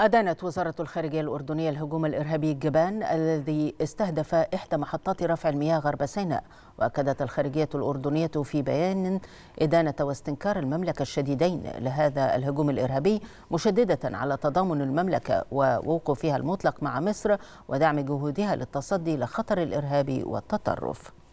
أدانت وزارة الخارجية الأردنية الهجوم الإرهابي الجبان الذي استهدف إحدى محطات رفع المياه غرب سيناء وأكدت الخارجية الأردنية في بيان إدانة واستنكار المملكة الشديدين لهذا الهجوم الإرهابي مشددة على تضامن المملكة ووقوفها المطلق مع مصر ودعم جهودها للتصدي لخطر الإرهاب والتطرف